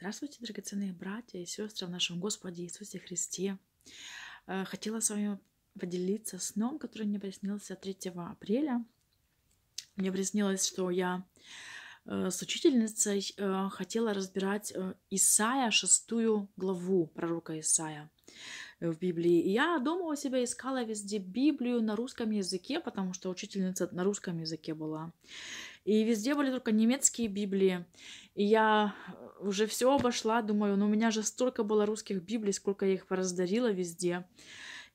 Здравствуйте, драгоценные братья и сестры в нашем Господе Иисусе Христе. Э, хотела с вами поделиться сном, который мне приснился 3 апреля. Мне приснилось, что я э, с учительницей э, хотела разбирать Исаия, шестую главу пророка Исаия в Библии. И я дома у себя искала везде Библию на русском языке, потому что учительница на русском языке была. И везде были только немецкие Библии. И я э, уже все обошла, думаю, но «Ну, у меня же столько было русских Библий, сколько я их пораздарила везде.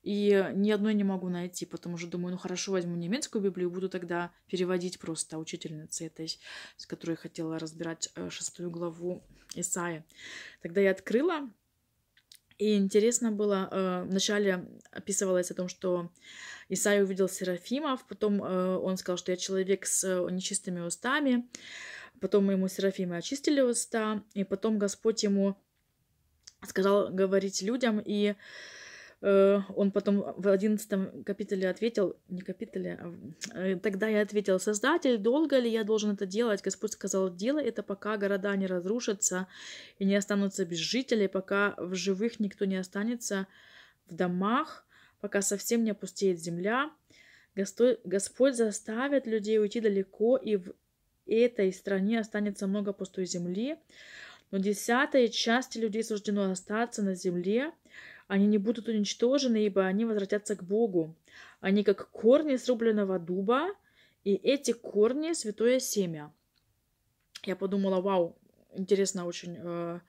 И ни одной не могу найти, потому что думаю, ну хорошо, возьму немецкую Библию, буду тогда переводить просто учительнице этой, с которой хотела разбирать э, шестую главу Исаи. Тогда я открыла и интересно было, э, вначале описывалось о том, что Исаи увидел Серафимов, потом э, он сказал, что я человек с э, нечистыми устами, потом ему Серафимы очистили уста, и потом Господь ему сказал говорить людям, и Э, он потом в одиннадцатом капителе ответил, не капителе, а, э, тогда я ответил, создатель, долго ли я должен это делать? Господь сказал, делай это, пока города не разрушатся и не останутся без жителей, пока в живых никто не останется в домах, пока совсем не опустеет земля. Господь заставит людей уйти далеко, и в этой стране останется много пустой земли. Но десятая часть людей суждено остаться на земле, они не будут уничтожены, ибо они возвратятся к Богу. Они как корни срубленного дуба, и эти корни — святое семя. Я подумала, вау, интересно очень. Э,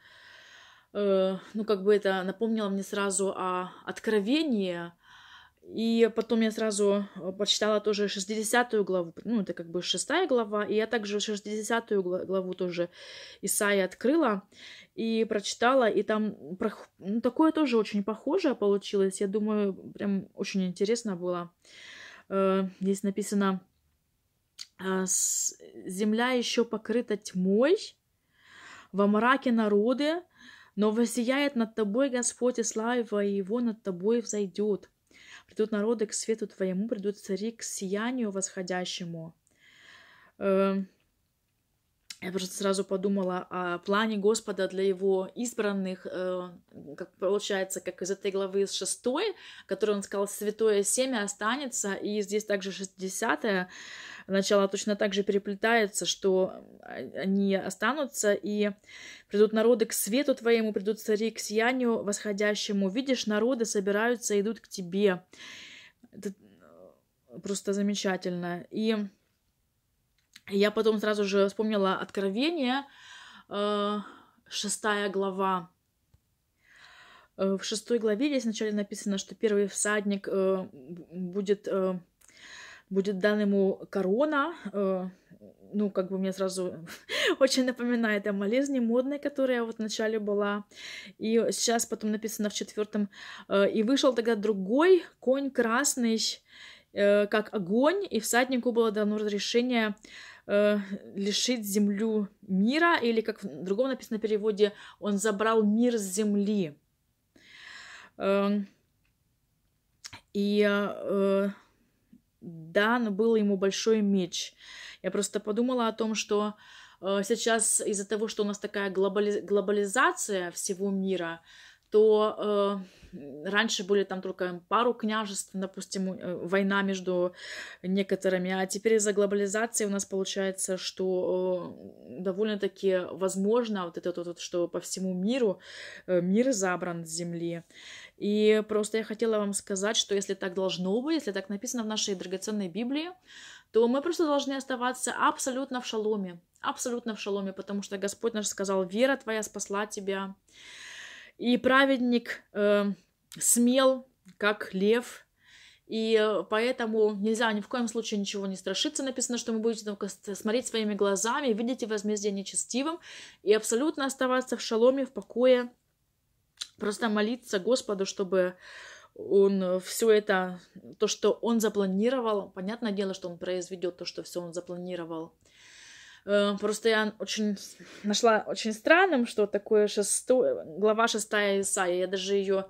э, ну, как бы это напомнило мне сразу о откровении, и потом я сразу э, прочитала тоже 60-ю главу, ну, это как бы шестая глава, и я также 60-ю главу тоже Исаи открыла и прочитала, и там ну, такое тоже очень похожее получилось, я думаю, прям очень интересно было. Э, здесь написано э, «Земля еще покрыта тьмой, во мраке народы, но воссияет над тобой Господь, и слава Его над тобой взойдет». Придут народы к свету твоему, придут цари к сиянию восходящему. Эм, я просто сразу подумала о плане Господа для его избранных, э, как получается, как из этой главы с шестой, который он сказал, святое семя останется, и здесь также 60 начало точно так же переплетается, что э, они останутся и придут народы к свету твоему, придут цари к сиянию восходящему. Видишь, народы собираются, идут к тебе. Это э, просто замечательно. И я потом сразу же вспомнила Откровение, э, шестая глава. В шестой главе здесь вначале написано, что первый всадник будет будет дан ему корона. Э, ну, как бы мне сразу очень напоминает о болезни модной, которая вот вначале была. И сейчас потом написано в четвертом. Э, и вышел тогда другой конь красный, э, как огонь, и всаднику было дано разрешение лишить землю мира, или как в другом написано в переводе, он забрал мир с земли. Эм, и э, дан был ему большой меч. Я просто подумала о том, что э, сейчас из-за того, что у нас такая глобали... глобализация всего мира, то э, раньше были там только пару княжеств, допустим, э, война между некоторыми, а теперь из-за глобализации у нас получается, что э, довольно-таки возможно вот это то, вот, что по всему миру э, мир забран с земли. И просто я хотела вам сказать, что если так должно быть, если так написано в нашей драгоценной Библии, то мы просто должны оставаться абсолютно в шаломе, абсолютно в шаломе, потому что Господь наш сказал, вера твоя спасла тебя. И праведник э, смел, как лев, и э, поэтому нельзя ни в коем случае ничего не страшиться. Написано, что мы будете только смотреть своими глазами, видеть возмездие нечестивым и абсолютно оставаться в шаломе, в покое, просто молиться Господу, чтобы он э, все это, то, что он запланировал, понятное дело, что он произведет то, что все он запланировал, Э, просто я очень нашла очень странным, что такое шестое, глава шестая Исаия. Я даже ее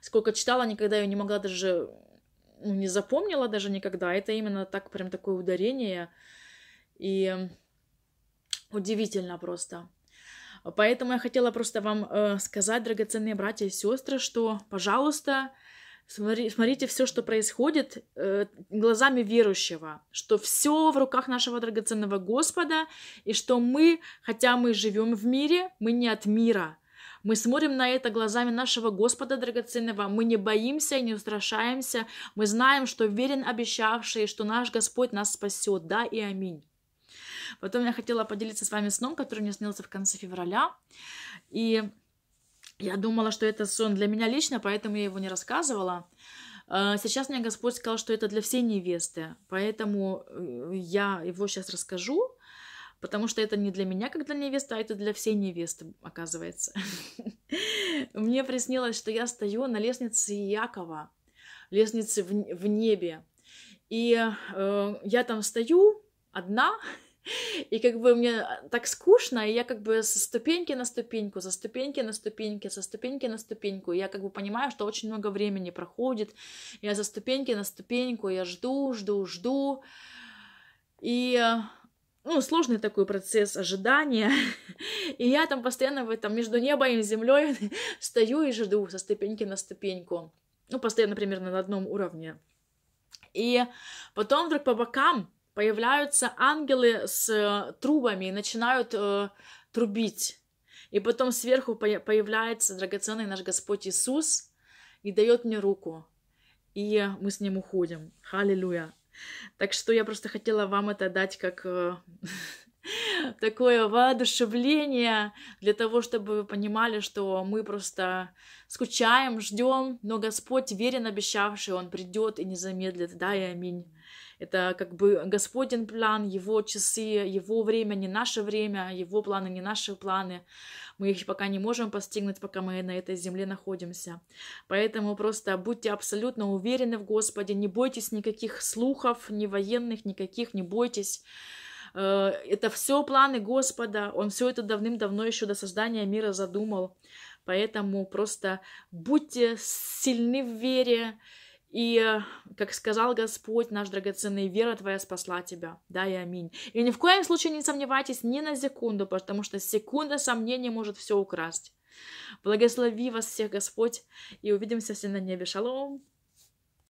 сколько читала, никогда ее не могла даже ну, не запомнила даже никогда. Это именно так, прям такое ударение. И удивительно просто. Поэтому я хотела просто вам э, сказать, драгоценные братья и сестры, что, пожалуйста, Смотри, смотрите все, что происходит э, глазами верующего, что все в руках нашего драгоценного Господа, и что мы, хотя мы живем в мире, мы не от мира. Мы смотрим на это глазами нашего Господа драгоценного, мы не боимся и не устрашаемся, мы знаем, что верен обещавший, что наш Господь нас спасет, да и аминь. Потом я хотела поделиться с вами сном, который мне снился в конце февраля, и я думала, что это сон для меня лично, поэтому я его не рассказывала. А, сейчас мне Господь сказал, что это для всей невесты, поэтому э, я его сейчас расскажу, потому что это не для меня, как для невесты, а это для всей невесты, оказывается. Мне приснилось, что я стою на лестнице Якова, лестнице в небе, и э, я там стою одна, и как бы мне э, так скучно, и я как бы со ступеньки на ступеньку, со ступеньки на ступеньки, со ступеньки на ступеньку. И я как бы понимаю, что очень много времени проходит. Я со ступеньки на ступеньку, я жду, жду, жду. И э, ну, сложный такой процесс ожидания. И я там постоянно в этом между небом и землей стою и жду со ступеньки на ступеньку. Ну, постоянно примерно на одном уровне. И потом вдруг по бокам появляются ангелы с э, трубами и начинают э, трубить. И потом сверху появляется драгоценный наш Господь Иисус и дает мне руку. И мы с ним уходим. Халилюя. Так что я просто хотела вам это дать как э, такое воодушевление для того, чтобы вы понимали, что мы просто скучаем, ждем, но Господь верен обещавший, Он придет и не замедлит. Да и аминь. Это как бы господин план, его часы, его время, не наше время, его планы, не наши планы. Мы их пока не можем постигнуть, пока мы на этой земле находимся. Поэтому просто будьте абсолютно уверены в Господе, не бойтесь никаких слухов, ни военных, никаких, не бойтесь. Э, это все планы Господа. Он все это давным-давно еще до создания мира задумал. Поэтому просто будьте сильны в вере, и, э, как сказал Господь, наш драгоценный, вера твоя спасла тебя. Да и аминь. И ни в коем случае не сомневайтесь ни на секунду, потому что секунда сомнения может все украсть. Благослови вас всех, Господь, и увидимся все на небе. Шалом!